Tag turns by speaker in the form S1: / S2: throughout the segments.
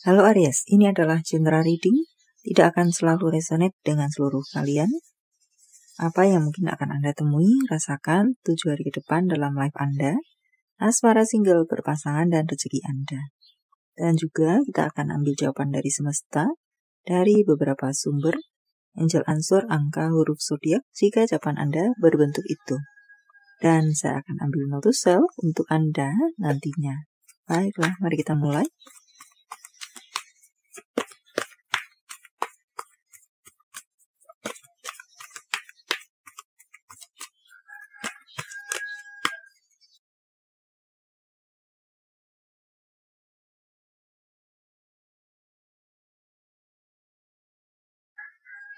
S1: Halo Aries, ini adalah general reading, tidak akan selalu resonate dengan seluruh kalian. Apa yang mungkin akan Anda temui, rasakan tujuh hari ke depan dalam life Anda, asmara single berpasangan dan rezeki Anda. Dan juga kita akan ambil jawaban dari semesta, dari beberapa sumber, angel answer, angka, huruf zodiak jika jawaban Anda berbentuk itu. Dan saya akan ambil notusel untuk Anda nantinya. Baiklah, mari kita mulai.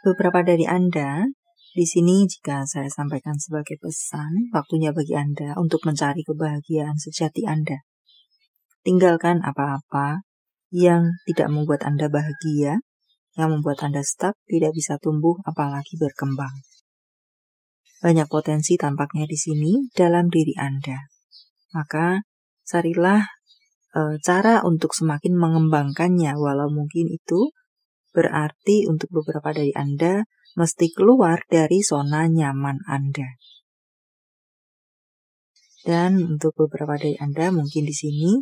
S1: beberapa dari Anda. Di sini jika saya sampaikan sebagai pesan, waktunya bagi Anda untuk mencari kebahagiaan sejati Anda. Tinggalkan apa-apa yang tidak membuat Anda bahagia, yang membuat Anda stuck, tidak bisa tumbuh, apalagi berkembang. Banyak potensi tampaknya di sini dalam diri Anda. Maka carilah e, cara untuk semakin mengembangkannya, walau mungkin itu berarti untuk beberapa dari Anda mesti keluar dari zona nyaman Anda. Dan untuk beberapa dari Anda mungkin di sini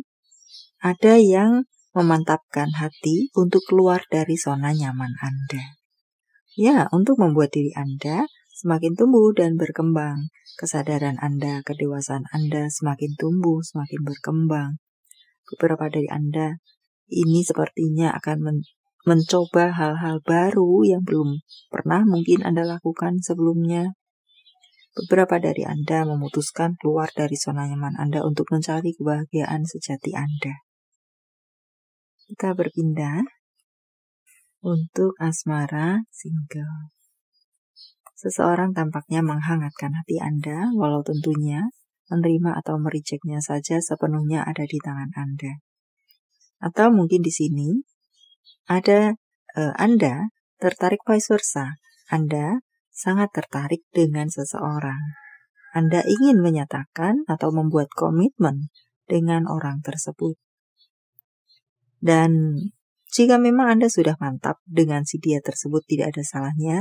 S1: ada yang memantapkan hati untuk keluar dari zona nyaman Anda. Ya, untuk membuat diri Anda semakin tumbuh dan berkembang. Kesadaran Anda, kedewasaan Anda semakin tumbuh, semakin berkembang. Beberapa dari Anda ini sepertinya akan mencoba hal-hal baru yang belum pernah mungkin Anda lakukan sebelumnya. Beberapa dari Anda memutuskan keluar dari zona nyaman Anda untuk mencari kebahagiaan sejati Anda. Kita berpindah untuk asmara single. Seseorang tampaknya menghangatkan hati Anda, walau tentunya menerima atau merijeknya saja sepenuhnya ada di tangan Anda. Atau mungkin di sini, ada uh, Anda tertarik vice versa. Anda sangat tertarik dengan seseorang. Anda ingin menyatakan atau membuat komitmen dengan orang tersebut. Dan jika memang Anda sudah mantap dengan si dia tersebut tidak ada salahnya,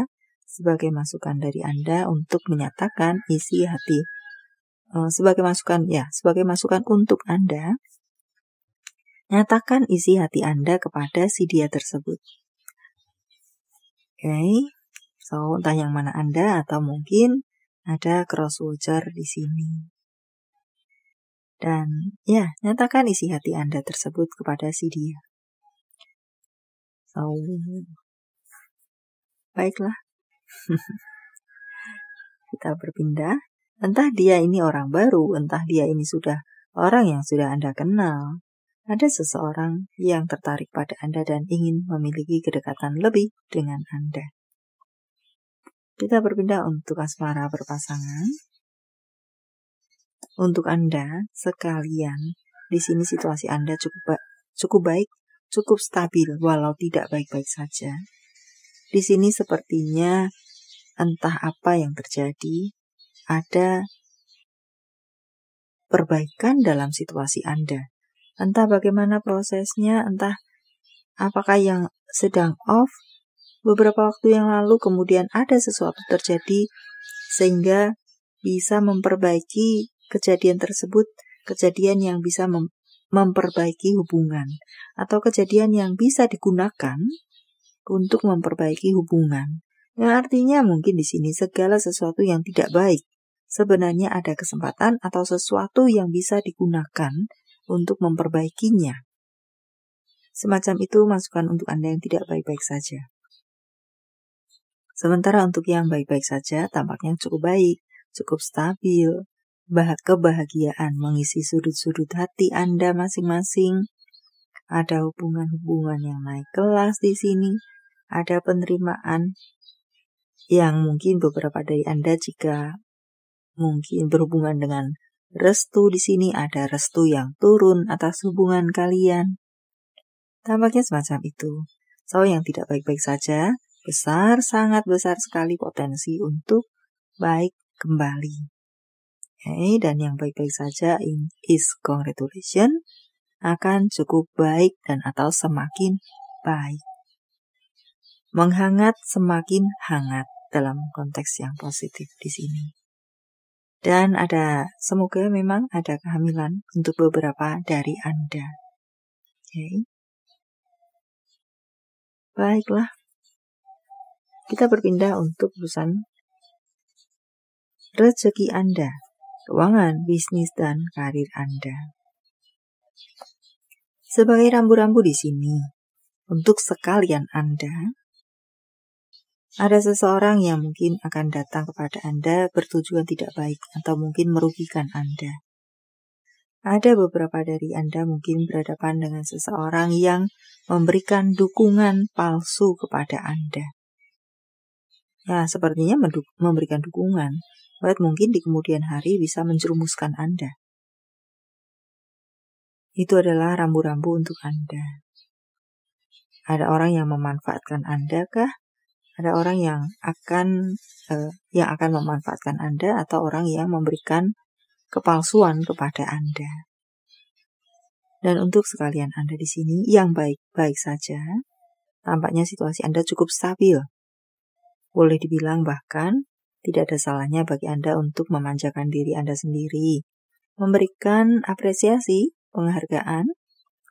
S1: sebagai masukan dari Anda untuk menyatakan isi hati. Eh, sebagai masukan ya, sebagai masukan untuk Anda, Nyatakan isi hati Anda kepada si dia tersebut. Oke, okay. so entah yang mana Anda atau mungkin ada cross watcher di sini. Dan ya, nyatakan isi hati Anda tersebut kepada si dia. So, baiklah. Kita berpindah. Entah dia ini orang baru, entah dia ini sudah orang yang sudah Anda kenal ada seseorang yang tertarik pada Anda dan ingin memiliki kedekatan lebih dengan Anda. Kita berpindah untuk asmara berpasangan. Untuk Anda sekalian, di sini situasi Anda cukup ba cukup baik, cukup stabil walau tidak baik-baik saja. Di sini sepertinya entah apa yang terjadi, ada perbaikan dalam situasi Anda Entah bagaimana prosesnya, entah apakah yang sedang off. Beberapa waktu yang lalu kemudian ada sesuatu terjadi sehingga bisa memperbaiki kejadian tersebut, kejadian yang bisa mem memperbaiki hubungan atau kejadian yang bisa digunakan untuk memperbaiki hubungan. Yang artinya mungkin di sini segala sesuatu yang tidak baik sebenarnya ada kesempatan atau sesuatu yang bisa digunakan untuk memperbaikinya. Semacam itu masukan untuk Anda yang tidak baik-baik saja. Sementara untuk yang baik-baik saja tampaknya cukup baik, cukup stabil. bahat kebahagiaan mengisi sudut-sudut hati Anda masing-masing. Ada hubungan-hubungan yang naik kelas di sini, ada penerimaan yang mungkin beberapa dari Anda jika mungkin berhubungan dengan Restu di sini ada restu yang turun atas hubungan kalian. Tampaknya semacam itu. So yang tidak baik-baik saja, besar, sangat besar sekali potensi untuk baik kembali. Okay, eh, dan yang baik-baik saja in is congratulation akan cukup baik dan atau semakin baik. Menghangat semakin hangat dalam konteks yang positif di sini. Dan ada, semoga memang ada kehamilan untuk beberapa dari Anda. Oke. Baiklah. Kita berpindah untuk urusan rezeki Anda, keuangan, bisnis, dan karir Anda. Sebagai rambu-rambu di sini, untuk sekalian Anda, ada seseorang yang mungkin akan datang kepada Anda bertujuan tidak baik atau mungkin merugikan Anda. Ada beberapa dari Anda mungkin berhadapan dengan seseorang yang memberikan dukungan palsu kepada Anda. Ya, sepertinya memberikan dukungan, buat mungkin di kemudian hari bisa menjerumuskan Anda. Itu adalah rambu-rambu untuk Anda. Ada orang yang memanfaatkan Anda kah? ada orang yang akan eh, yang akan memanfaatkan Anda atau orang yang memberikan kepalsuan kepada Anda. Dan untuk sekalian Anda di sini yang baik-baik saja, tampaknya situasi Anda cukup stabil. Boleh dibilang bahkan tidak ada salahnya bagi Anda untuk memanjakan diri Anda sendiri, memberikan apresiasi, penghargaan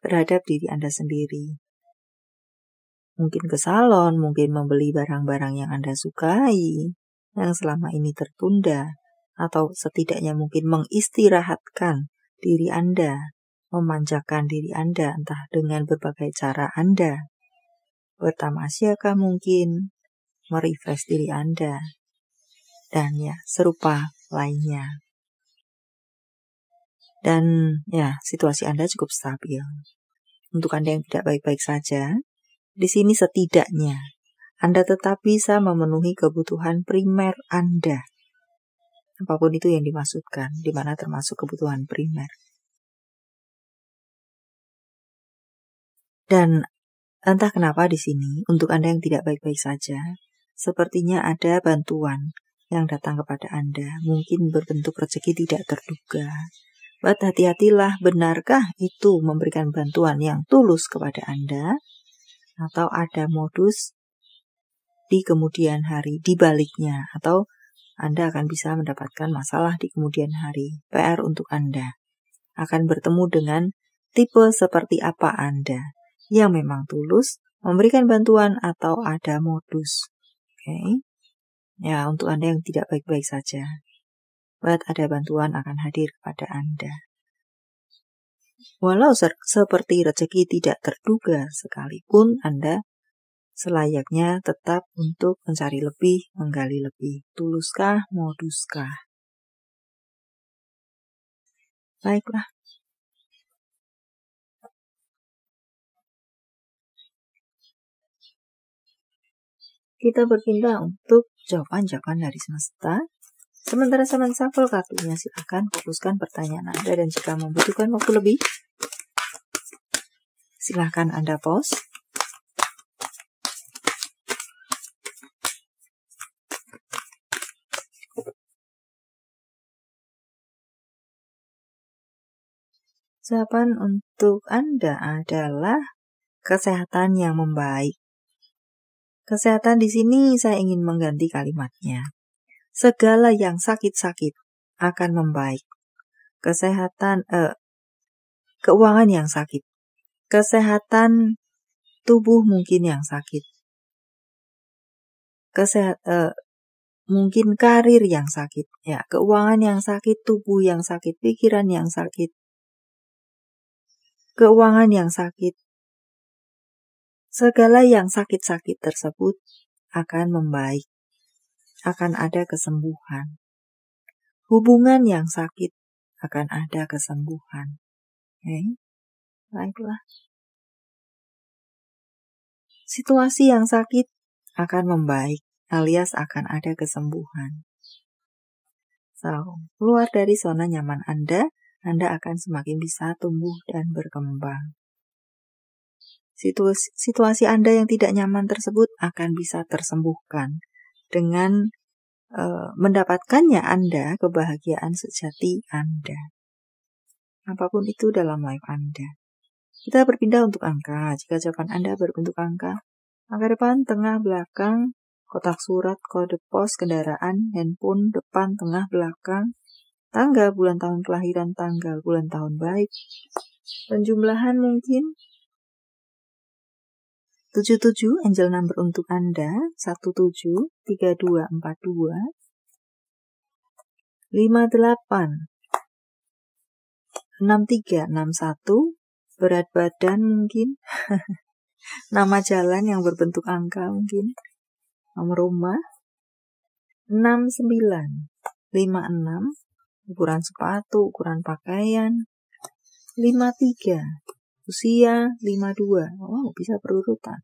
S1: terhadap diri Anda sendiri mungkin ke salon, mungkin membeli barang-barang yang Anda sukai, yang selama ini tertunda, atau setidaknya mungkin mengistirahatkan diri Anda, memanjakan diri Anda, entah dengan berbagai cara Anda. Pertama siakah mungkin, merefresh diri Anda, dan ya serupa lainnya. Dan ya situasi Anda cukup stabil. Untuk Anda yang tidak baik-baik saja, di sini setidaknya Anda tetap bisa memenuhi kebutuhan primer Anda. Apapun itu yang dimaksudkan, di mana termasuk kebutuhan primer.
S2: Dan entah
S1: kenapa di sini, untuk Anda yang tidak baik-baik saja, sepertinya ada bantuan yang datang kepada Anda, mungkin berbentuk rezeki tidak terduga. But hati-hatilah, benarkah itu memberikan bantuan yang tulus kepada Anda atau ada modus di kemudian hari, di baliknya, atau Anda akan bisa mendapatkan masalah di kemudian hari. PR untuk Anda akan bertemu dengan tipe seperti apa Anda yang memang tulus, memberikan bantuan, atau ada modus. Oke, okay. ya, untuk Anda yang tidak baik-baik saja, buat ada bantuan akan hadir kepada Anda. Walau seperti rezeki tidak terduga sekalipun Anda selayaknya tetap untuk mencari lebih, menggali lebih.
S2: Tuluskah, moduskah? Baiklah.
S1: Kita berpindah untuk jawaban-jawaban dari semesta. Sementara saman shuffle kartunya, silahkan fokuskan pertanyaan Anda dan jika membutuhkan waktu lebih, silahkan Anda pause. Jawaban untuk Anda adalah kesehatan yang membaik. Kesehatan di sini saya ingin mengganti kalimatnya segala yang sakit-sakit akan membaik. Kesehatan, eh, keuangan yang sakit, kesehatan tubuh mungkin yang sakit, kesehat, eh, mungkin karir yang sakit, ya keuangan yang sakit, tubuh yang sakit, pikiran yang sakit, keuangan yang sakit, segala yang sakit-sakit tersebut akan membaik akan ada kesembuhan. Hubungan yang sakit akan ada kesembuhan.
S2: Okay? Eh, baiklah.
S1: Situasi yang sakit akan membaik alias akan ada kesembuhan. So, keluar dari zona nyaman Anda, Anda akan semakin bisa tumbuh dan berkembang. Situasi, situasi Anda yang tidak nyaman tersebut akan bisa tersembuhkan dengan e, mendapatkannya Anda kebahagiaan sejati Anda. Apapun itu dalam life Anda. Kita berpindah untuk angka. Jika jawaban Anda berbentuk angka, angka depan, tengah, belakang, kotak surat, kode pos, kendaraan, handphone, depan, tengah, belakang, tanggal, bulan tahun kelahiran, tanggal, bulan tahun baik, penjumlahan mungkin, 77 angel number untuk Anda 173242 58 6361 berat badan mungkin nama jalan yang berbentuk angka mungkin nomor rumah 69 56 ukuran sepatu ukuran pakaian 53 usia 52 oh bisa berurutan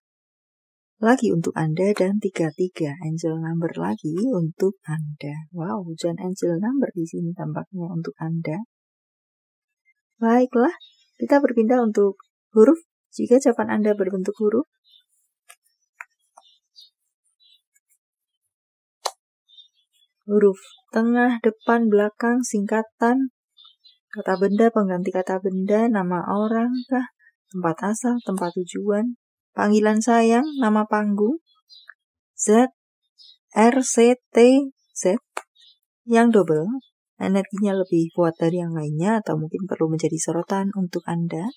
S1: lagi untuk Anda dan 33 angel number lagi untuk Anda. Wow, hujan angel number di sini tampaknya untuk Anda. Baiklah, kita berpindah untuk huruf. Jika jawaban Anda berbentuk huruf, huruf tengah, depan, belakang, singkatan, kata benda, pengganti kata benda, nama orang kah, tempat asal, tempat tujuan, panggilan sayang, nama panggung, Z, R, C, T, Z, yang double, energinya lebih kuat dari yang lainnya atau mungkin perlu menjadi sorotan untuk Anda.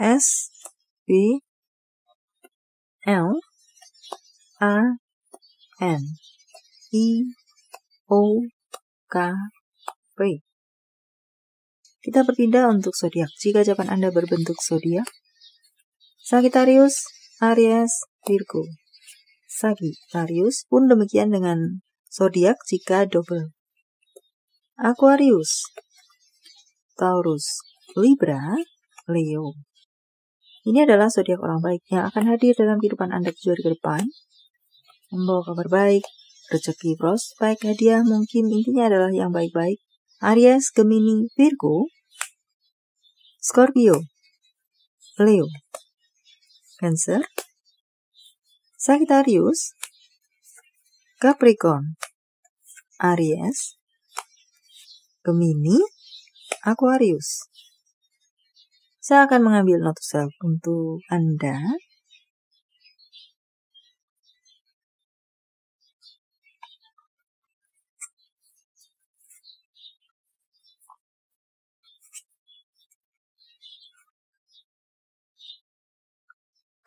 S1: S, B, L, A, N, I, O, K, P. Kita berpindah untuk zodiak. Jika jawaban Anda berbentuk zodiak, Sagittarius, Aries, Virgo. Sagittarius pun demikian dengan zodiak jika double. Aquarius, Taurus, Libra, Leo. Ini adalah zodiak orang baik yang akan hadir dalam kehidupan Anda tujuh hari ke depan. Membawa kabar baik, rezeki baik hadiah mungkin intinya adalah yang baik-baik. Aries, Gemini, Virgo, Scorpio, Leo. Cancer, Sagittarius, Capricorn, Aries, Gemini, Aquarius. Saya akan mengambil notus self untuk Anda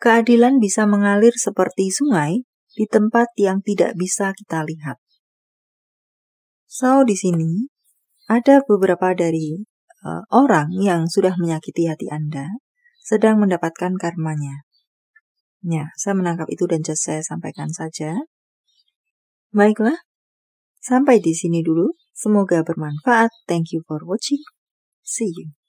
S1: keadilan bisa mengalir seperti sungai di tempat yang tidak bisa kita lihat. So, di sini ada beberapa dari uh, orang yang sudah menyakiti hati Anda sedang mendapatkan karmanya. Ya, saya menangkap itu dan just saya sampaikan saja. Baiklah, sampai di sini dulu. Semoga bermanfaat.
S2: Thank you for watching. See you.